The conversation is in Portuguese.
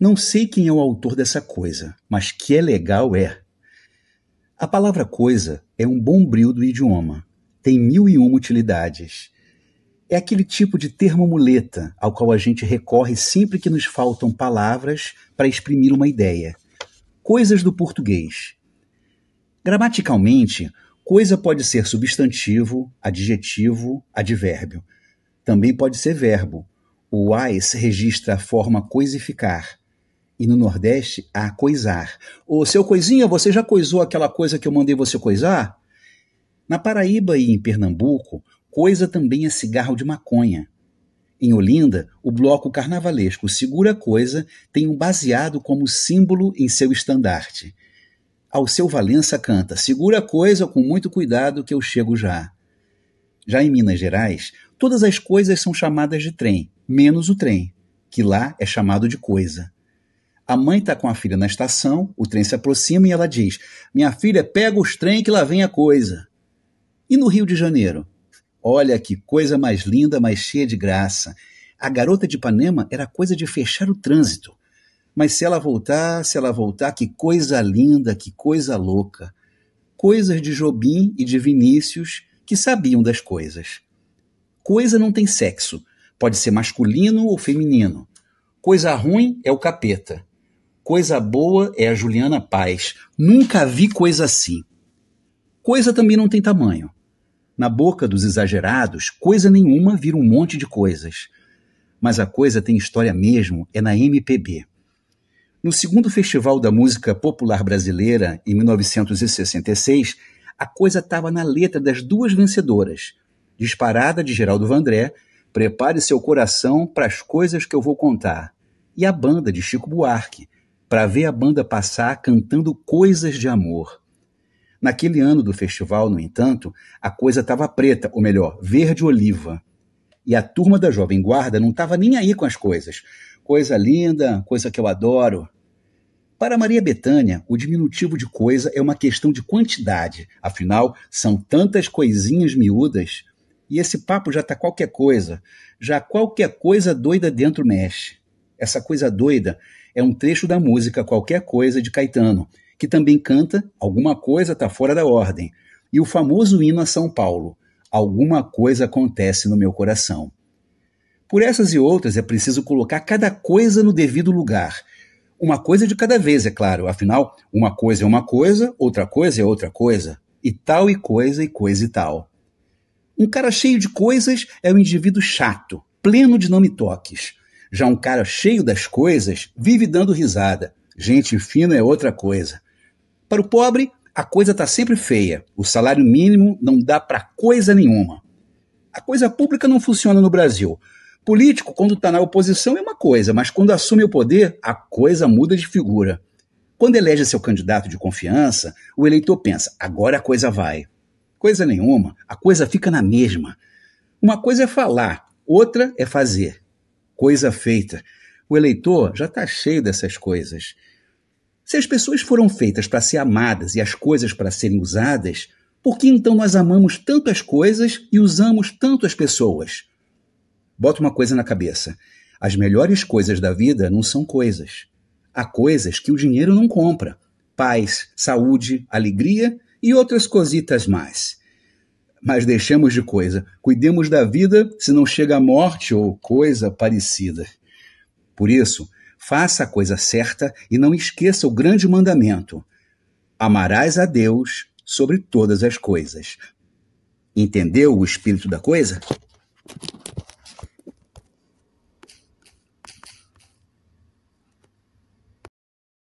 Não sei quem é o autor dessa coisa, mas que é legal é. A palavra coisa é um bom bril do idioma. Tem mil e uma utilidades. É aquele tipo de termo muleta ao qual a gente recorre sempre que nos faltam palavras para exprimir uma ideia. Coisas do português. Gramaticalmente, coisa pode ser substantivo, adjetivo, advérbio. Também pode ser verbo. O AIS registra a forma coisificar e no Nordeste a coisar. Ô, seu coisinha, você já coisou aquela coisa que eu mandei você coisar? Na Paraíba e em Pernambuco, coisa também é cigarro de maconha. Em Olinda, o bloco carnavalesco Segura Coisa tem um baseado como símbolo em seu estandarte. Ao seu Valença canta Segura Coisa com muito cuidado que eu chego já. Já em Minas Gerais, todas as coisas são chamadas de trem, menos o trem, que lá é chamado de coisa. A mãe está com a filha na estação, o trem se aproxima e ela diz: Minha filha, pega os trem que lá vem a coisa. E no Rio de Janeiro? Olha que coisa mais linda, mais cheia de graça. A garota de Ipanema era coisa de fechar o trânsito. Mas se ela voltar, se ela voltar, que coisa linda, que coisa louca. Coisas de Jobim e de Vinícius que sabiam das coisas. Coisa não tem sexo, pode ser masculino ou feminino. Coisa ruim é o capeta. Coisa boa é a Juliana Paz. Nunca vi coisa assim. Coisa também não tem tamanho. Na boca dos exagerados, coisa nenhuma vira um monte de coisas. Mas a coisa tem história mesmo, é na MPB. No segundo Festival da Música Popular Brasileira, em 1966, a coisa estava na letra das duas vencedoras. Disparada de Geraldo Vandré, Prepare seu coração para as coisas que eu vou contar. E a banda de Chico Buarque, para ver a banda passar cantando coisas de amor. Naquele ano do festival, no entanto, a coisa estava preta, ou melhor, verde-oliva. E a turma da Jovem Guarda não estava nem aí com as coisas. Coisa linda, coisa que eu adoro. Para Maria Betânia, o diminutivo de coisa é uma questão de quantidade. Afinal, são tantas coisinhas miúdas. E esse papo já tá qualquer coisa. Já qualquer coisa doida dentro mexe. Essa coisa doida é um trecho da música Qualquer Coisa de Caetano, que também canta Alguma Coisa Tá Fora da Ordem, e o famoso hino a São Paulo, Alguma Coisa Acontece no Meu Coração. Por essas e outras é preciso colocar cada coisa no devido lugar. Uma coisa de cada vez, é claro, afinal, uma coisa é uma coisa, outra coisa é outra coisa, e tal e coisa e coisa e tal. Um cara cheio de coisas é um indivíduo chato, pleno de não me toques. Já um cara cheio das coisas vive dando risada. Gente fina é outra coisa. Para o pobre, a coisa está sempre feia. O salário mínimo não dá para coisa nenhuma. A coisa pública não funciona no Brasil. Político, quando está na oposição, é uma coisa, mas quando assume o poder, a coisa muda de figura. Quando elege seu candidato de confiança, o eleitor pensa: agora a coisa vai. Coisa nenhuma, a coisa fica na mesma. Uma coisa é falar, outra é fazer coisa feita. O eleitor já está cheio dessas coisas. Se as pessoas foram feitas para ser amadas e as coisas para serem usadas, por que então nós amamos tanto as coisas e usamos tanto as pessoas? Bota uma coisa na cabeça: as melhores coisas da vida não são coisas. Há coisas que o dinheiro não compra: paz, saúde, alegria e outras cositas mais mas deixemos de coisa. Cuidemos da vida se não chega a morte ou coisa parecida. Por isso, faça a coisa certa e não esqueça o grande mandamento: amarás a Deus sobre todas as coisas. Entendeu o espírito da coisa?